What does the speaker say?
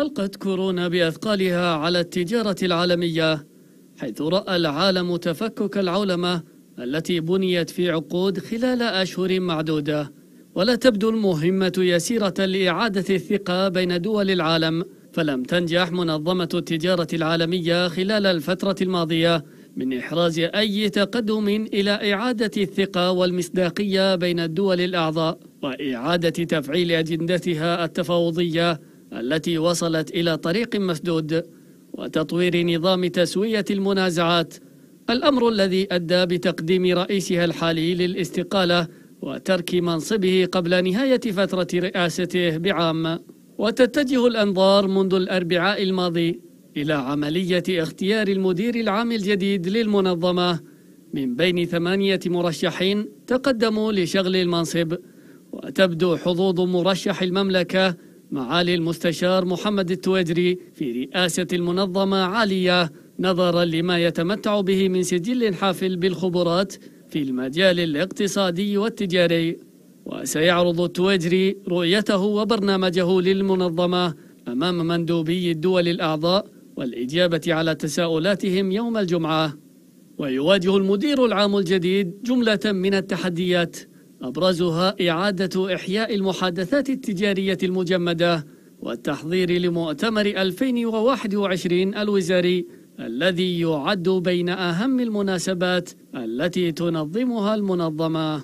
ألقت كورونا بأثقالها على التجارة العالمية حيث رأى العالم تفكك العولمة التي بنيت في عقود خلال أشهر معدودة ولا تبدو المهمة يسيرة لإعادة الثقة بين دول العالم فلم تنجح منظمة التجارة العالمية خلال الفترة الماضية من إحراز أي تقدم إلى إعادة الثقة والمصداقية بين الدول الأعضاء وإعادة تفعيل أجندتها التفاوضية التي وصلت إلى طريق مسدود وتطوير نظام تسوية المنازعات الأمر الذي أدى بتقديم رئيسها الحالي للاستقالة وترك منصبه قبل نهاية فترة رئاسته بعام وتتجه الأنظار منذ الأربعاء الماضي إلى عملية اختيار المدير العام الجديد للمنظمة من بين ثمانية مرشحين تقدموا لشغل المنصب وتبدو حظوظ مرشح المملكة معالي المستشار محمد التويدري في رئاسة المنظمة عالية نظرا لما يتمتع به من سجل حافل بالخبرات في المجال الاقتصادي والتجاري وسيعرض التويدري رؤيته وبرنامجه للمنظمة أمام مندوبي الدول الأعضاء والإجابة على تساؤلاتهم يوم الجمعة ويواجه المدير العام الجديد جملة من التحديات أبرزها إعادة إحياء المحادثات التجارية المجمدة والتحضير لمؤتمر 2021 الوزاري الذي يعد بين أهم المناسبات التي تنظمها المنظمة